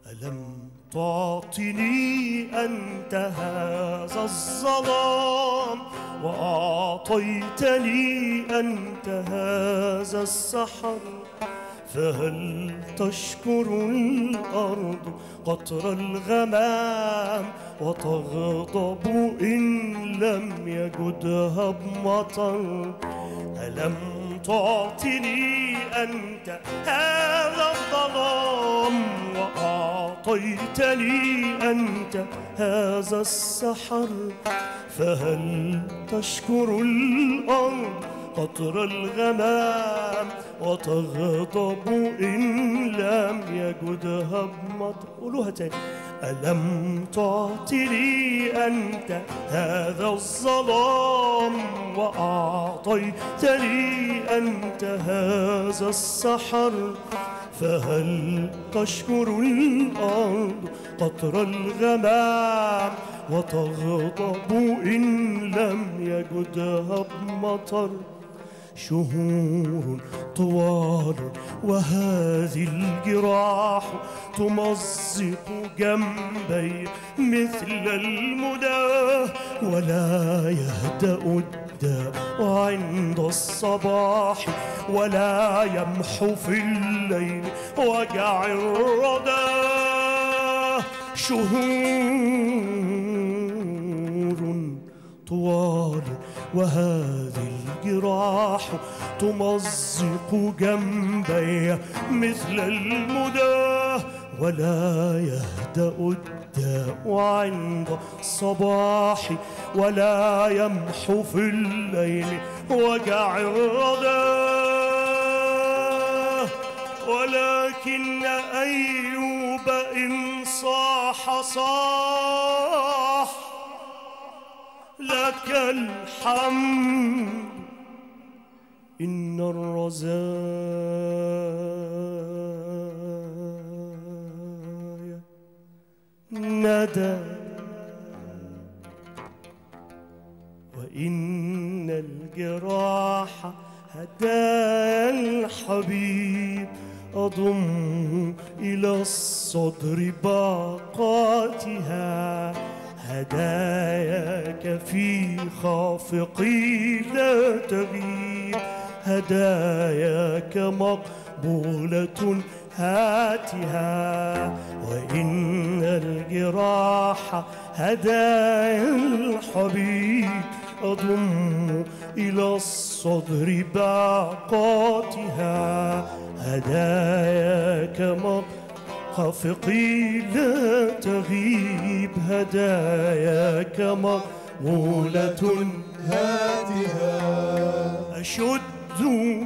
ألم تعطني أنت هذا الظلام وأعطيتني أنت هذا السحر فهل تشكر الأرض قطر الغمام وتغضب إن لم يجدها بمطر ألم تعطني أنت هذا الظلام وأعطيتني أنت هذا السحر فهل تشكر الأرض قطر الغمام وتغضب إن لم يجدها بمطر قولوها تاني ألم تعتري أنت هذا الظلام وأعطيتني أنت هذا السحر فهل تشكر الأرض قطر الغمام وتغضب إن لم يجدها بمطر شهور طوال وهذه الجراح تمزق جنبي مثل المدى ولا يهدأ الداء عند الصباح ولا يمحو في الليل وجع الردى شهور طوال وهذه الجراح تمزق جنبي مثل المدى ولا يهدأ الداء عند الصباح ولا يمحو في الليل وجع الردى ولكن أيوب إن صاح صاح لك الحمد إن الرزايا ندى وإن الجراح هدى الحبيب أضم إلى الصدر باقاتها هداياك في خافقي لا تغيب هداياك مقبولة هاتها وإن الجراح هدايا الحبيب أضم إلى الصدر باقاتها هداياك مقبولة خفقي لا تغيب هداياك مقبولة هاتها أشد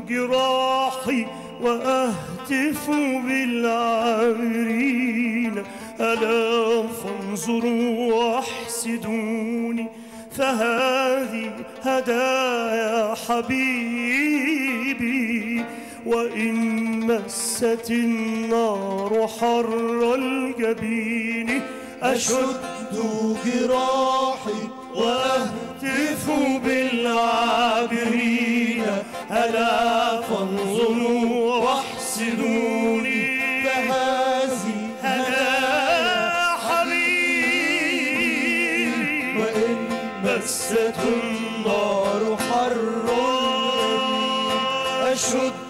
جراحي وأهتف بالعابرين ألا فانظروا واحسدوني فهذه هدايا حبيبي وإن مست النار حر الجبين أشد جراحي وأهتف بالعابرين ألا فانظروا واحسدوني فهذي أنا حبيبي وإن مست النار حر أشد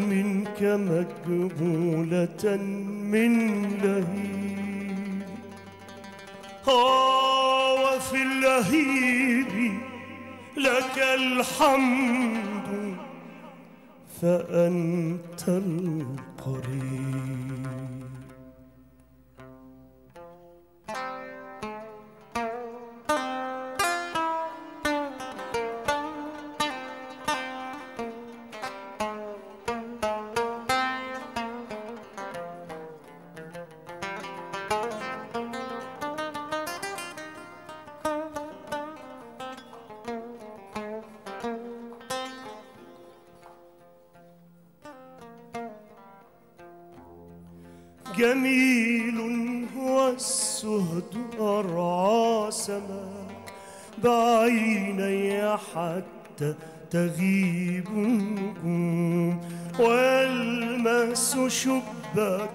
مقبولة من لهيب آه، وفي اللهيب لك الحمد فأنت القريب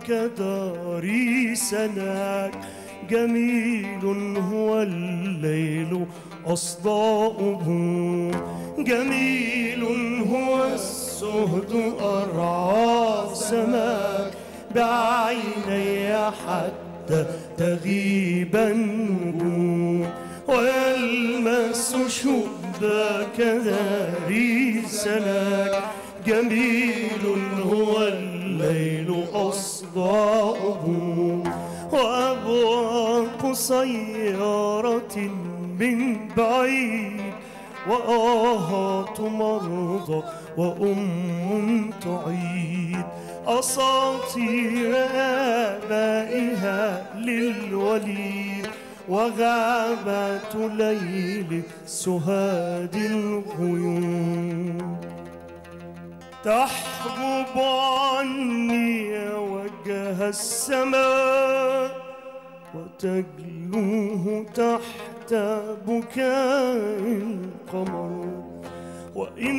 كداري سناك جميل هو الليل أصداؤه جميل هو السهد أرعى سماك بعيني حتى تغيب النجوم ويلمس شباك داري سناك جميل هو الليل الليل أصداؤه وأبواق سيارة من بعيد وآهات مرضى وأم تعيد أساطير آبائها للوليد وغابات ليل سهاد الغيوم تحجب عني وجه السماء وتجلوه تحت بكاء القمر وإن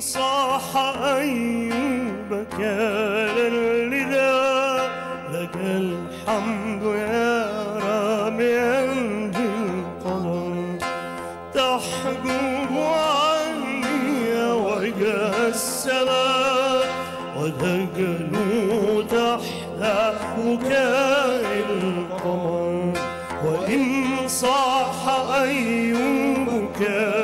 صاح أيوب كان الرداء لك الحمد يا عند القمر تحجب السماء وتجلو تحت مكان القمر وإن صاح أي بكاء